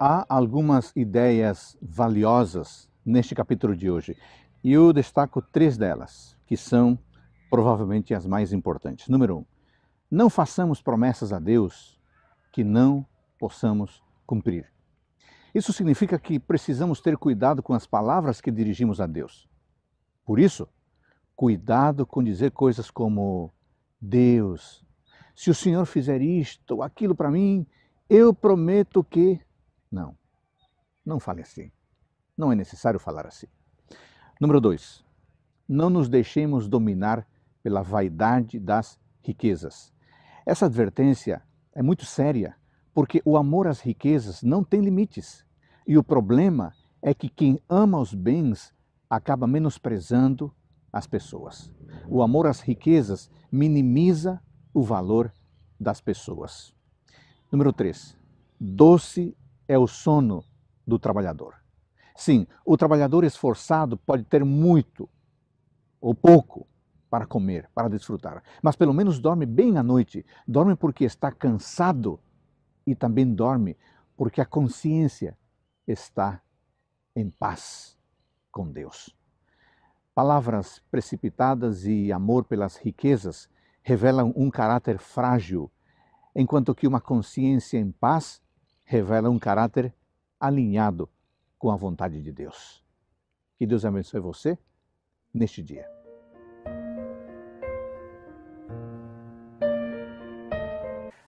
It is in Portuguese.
Há algumas ideias valiosas neste capítulo de hoje e eu destaco três delas, que são provavelmente as mais importantes. Número um, não façamos promessas a Deus que não possamos cumprir. Isso significa que precisamos ter cuidado com as palavras que dirigimos a Deus. Por isso, cuidado com dizer coisas como: Deus, se o Senhor fizer isto ou aquilo para mim, eu prometo que. Não, não fale assim. Não é necessário falar assim. Número dois, não nos deixemos dominar pela vaidade das riquezas. Essa advertência é muito séria, porque o amor às riquezas não tem limites. E o problema é que quem ama os bens acaba menosprezando as pessoas. O amor às riquezas minimiza o valor das pessoas. Número 3. Doce é o sono do trabalhador. Sim, o trabalhador esforçado pode ter muito ou pouco para comer, para desfrutar, mas pelo menos dorme bem à noite. Dorme porque está cansado e também dorme porque a consciência está em paz com Deus. Palavras precipitadas e amor pelas riquezas revelam um caráter frágil, enquanto que uma consciência em paz revela um caráter alinhado com a vontade de Deus. Que Deus abençoe você neste dia.